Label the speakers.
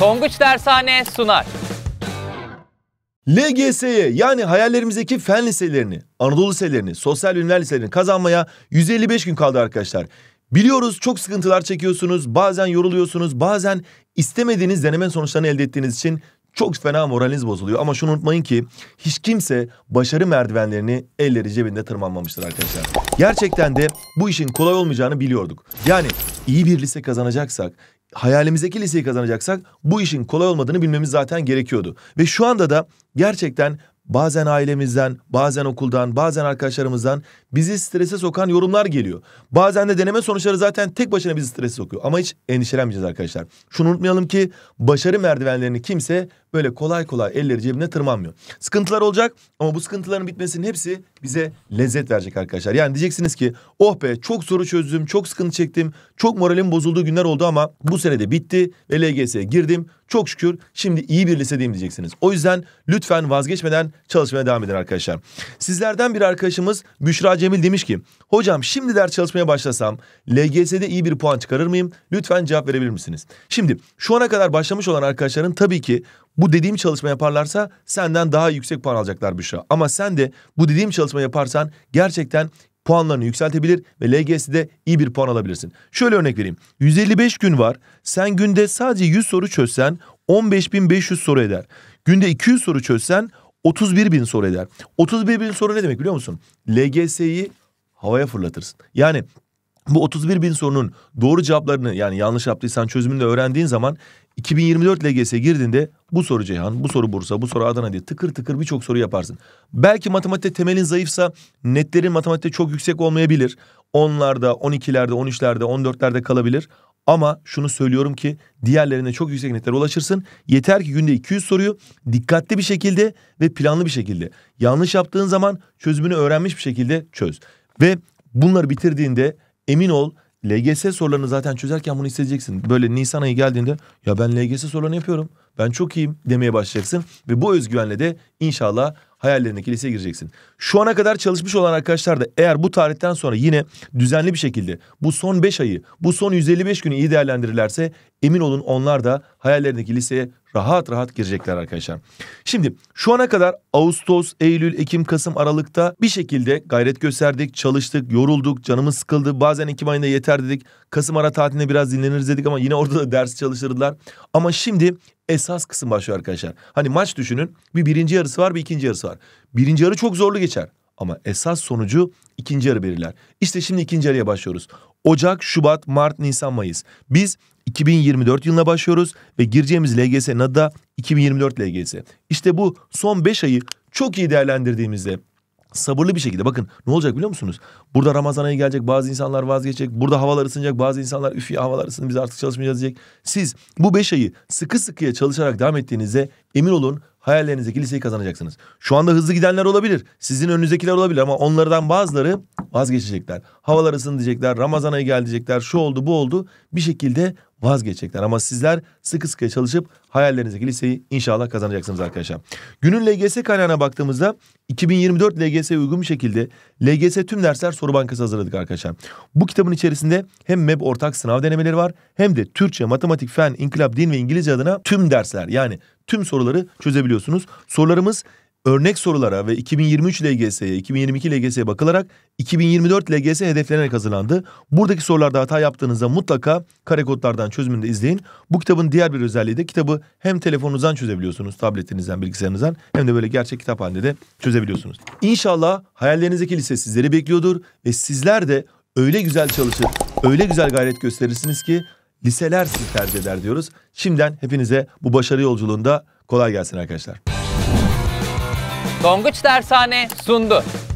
Speaker 1: Tonguç Dershane sunar. LGS'ye yani hayallerimizdeki fen liselerini, Anadolu liselerini, sosyal bilimler liselerini kazanmaya 155 gün kaldı arkadaşlar. Biliyoruz çok sıkıntılar çekiyorsunuz, bazen yoruluyorsunuz, bazen istemediğiniz deneme sonuçlarını elde ettiğiniz için çok fena moraliniz bozuluyor. Ama şunu unutmayın ki hiç kimse başarı merdivenlerini elleri cebinde tırmanmamıştır arkadaşlar. Gerçekten de bu işin kolay olmayacağını biliyorduk. Yani iyi bir lise kazanacaksak, hayalimizdeki liseyi kazanacaksak bu işin kolay olmadığını bilmemiz zaten gerekiyordu. Ve şu anda da gerçekten bazen ailemizden, bazen okuldan, bazen arkadaşlarımızdan bizi strese sokan yorumlar geliyor. Bazen de deneme sonuçları zaten tek başına bizi strese sokuyor. Ama hiç endişelenmeyeceğiz arkadaşlar. Şunu unutmayalım ki başarı merdivenlerini kimse böyle kolay kolay elleri cebine tırmanmıyor. Sıkıntılar olacak ama bu sıkıntıların bitmesinin hepsi bize lezzet verecek arkadaşlar. Yani diyeceksiniz ki oh be çok soru çözdüm, çok sıkıntı çektim, çok moralim bozulduğu günler oldu ama bu sene bitti ve LGS'ye girdim. Çok şükür şimdi iyi bir lisedeyim diyeceksiniz. O yüzden lütfen vazgeçmeden çalışmaya devam edin arkadaşlar. Sizlerden bir arkadaşımız Büşra Cemil demiş ki hocam şimdi ders çalışmaya başlasam LGS'de iyi bir puan çıkarır mıyım? Lütfen cevap verebilir misiniz? Şimdi şu ana kadar başlamış olan arkadaşların tabii ki bu dediğim çalışma yaparlarsa senden daha yüksek puan alacaklar Büşra. Ama sen de bu dediğim çalışma yaparsan gerçekten puanlarını yükseltebilir ve LGS'de iyi bir puan alabilirsin. Şöyle örnek vereyim. 155 gün var. Sen günde sadece 100 soru çözsen 15.500 soru eder. Günde 200 soru çözsen 31 bin soru eder. 31 bin soru ne demek biliyor musun? LGS'yi havaya fırlatırsın. Yani bu 31 bin sorunun doğru cevaplarını yani yanlış yaptıysan çözümünü de öğrendiğin zaman 2024 LGS'ye girdiğinde bu soru Ceyhan, bu soru Bursa, bu soru Adana diye tıkır tıkır birçok soru yaparsın. Belki matematikte temelin zayıfsa netlerin matematikte çok yüksek olmayabilir. Onlarda, 12'lerde, 13'lerde, 14'lerde kalabilir. Ama şunu söylüyorum ki diğerlerine çok yüksek netlere ulaşırsın. Yeter ki günde 200 soruyu dikkatli bir şekilde ve planlı bir şekilde. Yanlış yaptığın zaman çözümünü öğrenmiş bir şekilde çöz. Ve bunları bitirdiğinde emin ol LGS sorularını zaten çözerken bunu hissedeceksin. Böyle Nisan ayı geldiğinde ya ben LGS sorularını yapıyorum. Ben çok iyiyim demeye başlayacaksın. Ve bu özgüvenle de inşallah hayallerine kiliseye gireceksin. Şu ana kadar çalışmış olan arkadaşlar da eğer bu tarihten sonra yine düzenli bir şekilde bu son 5 ayı, bu son 155 günü iyi değerlendirirlerse emin olun onlar da hayallerindeki liseye rahat rahat girecekler arkadaşlar. Şimdi şu ana kadar Ağustos, Eylül, Ekim, Kasım, Aralık'ta bir şekilde gayret gösterdik, çalıştık, yorulduk, canımız sıkıldı. Bazen Ekim ayında yeter dedik. Kasım ara tatilinde biraz dinleniriz dedik ama yine orada da ders çalışırdılar. Ama şimdi esas kısım başlıyor arkadaşlar. Hani maç düşünün bir birinci yarısı var bir ikinci yarısı var. Birinci yarı çok zorlu geçer. Ama esas sonucu ikinci yarı belirler. İşte şimdi ikinci yarıya başlıyoruz. Ocak, Şubat, Mart, Nisan, Mayıs. Biz 2024 yılına başlıyoruz ve gireceğimiz LGS NADA 2024 LGS. İşte bu son 5 ayı çok iyi değerlendirdiğimizde sabırlı bir şekilde bakın ne olacak biliyor musunuz? Burada Ramazan ayı gelecek bazı insanlar vazgeçecek. Burada havalar ısınacak bazı insanlar üf ya havalar ısındı biz artık çalışmayacağız diyecek. Siz bu beş ayı sıkı sıkıya çalışarak devam ettiğinizde emin olun hayallerinizdeki liseyi kazanacaksınız. Şu anda hızlı gidenler olabilir. Sizin önünüzdekiler olabilir ama onlardan bazıları vazgeçecekler. Havalar ısın diyecekler, Ramazan ayı diyecekler, şu oldu bu oldu bir şekilde vazgeçecekler. Ama sizler sıkı sıkı çalışıp hayallerinizdeki liseyi inşallah kazanacaksınız arkadaşlar. Günün LGS kaynağına baktığımızda 2024 LGS uygun bir şekilde LGS tüm dersler soru bankası hazırladık arkadaşlar. Bu kitabın içerisinde hem MEB ortak sınav denemeleri var hem de Türkçe, matematik, fen, inkılap, din ve İngilizce adına tüm dersler yani tüm soruları çözebiliyorsunuz. Sorularımız örnek sorulara ve 2023 LGS'ye, 2022 LGS'ye bakılarak 2024 LGS hedeflenerek hazırlandı. Buradaki sorularda hata yaptığınızda mutlaka kare kodlardan çözümünü de izleyin. Bu kitabın diğer bir özelliği de kitabı hem telefonunuzdan çözebiliyorsunuz, tabletinizden, bilgisayarınızdan hem de böyle gerçek kitap halinde de çözebiliyorsunuz. İnşallah hayallerinizdeki lise sizleri bekliyordur ve sizler de öyle güzel çalışır, öyle güzel gayret gösterirsiniz ki liseler sizi tercih eder diyoruz. Şimdiden hepinize bu başarı yolculuğunda kolay gelsin arkadaşlar. Donguç Dershane sundu.